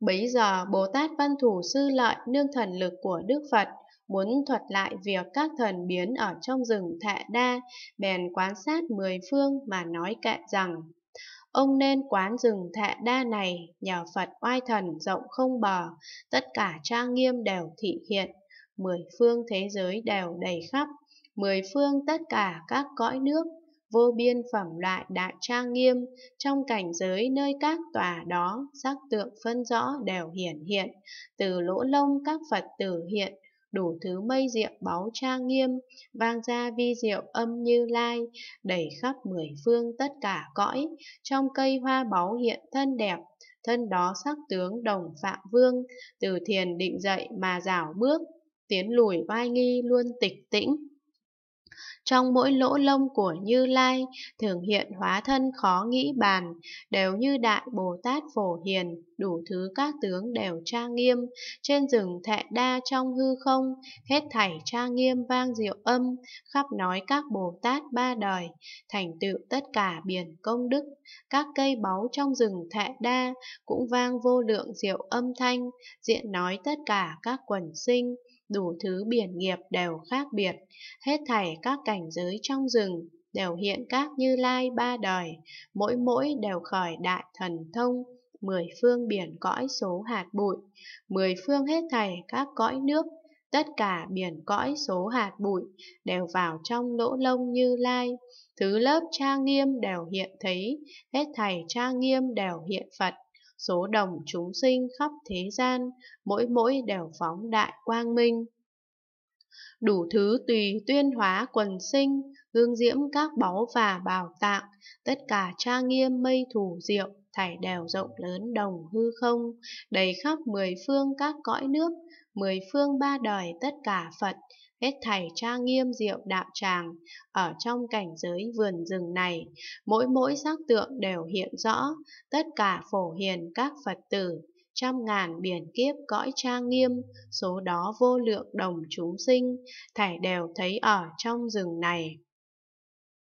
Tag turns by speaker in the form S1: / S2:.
S1: Bấy giờ Bồ Tát Văn Thủ Sư Lợi nương thần lực của Đức Phật muốn thuật lại việc các thần biến ở trong rừng Thạ Đa, bèn quan sát mười phương mà nói kệ rằng Ông nên quán rừng Thạ Đa này, nhờ Phật oai thần rộng không bờ, tất cả trang nghiêm đều thị hiện, mười phương thế giới đều đầy khắp, mười phương tất cả các cõi nước vô biên phẩm loại đại trang nghiêm, trong cảnh giới nơi các tòa đó, sắc tượng phân rõ đều hiển hiện, từ lỗ lông các Phật tử hiện, đủ thứ mây diệu báu trang nghiêm, vang ra vi diệu âm như lai, đầy khắp mười phương tất cả cõi, trong cây hoa báu hiện thân đẹp, thân đó sắc tướng đồng phạm vương, từ thiền định dậy mà rảo bước, tiến lùi vai nghi luôn tịch tĩnh trong mỗi lỗ lông của Như Lai, thường hiện hóa thân khó nghĩ bàn, đều như Đại Bồ Tát Phổ Hiền, đủ thứ các tướng đều tra nghiêm, trên rừng thệ đa trong hư không, hết thảy tra nghiêm vang diệu âm, khắp nói các Bồ Tát ba đời, thành tựu tất cả biển công đức, các cây báu trong rừng thệ đa cũng vang vô lượng diệu âm thanh, diện nói tất cả các quần sinh, đủ thứ biển nghiệp đều khác biệt, hết thảy các cảnh giới trong rừng đều hiện các như lai ba đời, mỗi mỗi đều khỏi đại thần thông, mười phương biển cõi số hạt bụi, mười phương hết thảy các cõi nước, tất cả biển cõi số hạt bụi đều vào trong lỗ lông như lai, thứ lớp cha nghiêm đều hiện thấy, hết thảy cha nghiêm đều hiện Phật số đồng chúng sinh khắp thế gian, mỗi mỗi đều phóng đại quang minh đủ thứ tùy tuyên hóa quần sinh, hương diễm các báu và bảo tạng, tất cả tra nghiêm mây thủ diệu, thải đèo rộng lớn đồng hư không, đầy khắp mười phương các cõi nước, mười phương ba đời tất cả Phật, hết thảy tra nghiêm diệu đạo tràng, ở trong cảnh giới vườn rừng này, mỗi mỗi giác tượng đều hiện rõ, tất cả phổ hiền các Phật tử trăm ngàn biển kiếp cõi trang nghiêm, số đó vô lượng đồng chúng sinh, thảy đều thấy ở trong rừng này.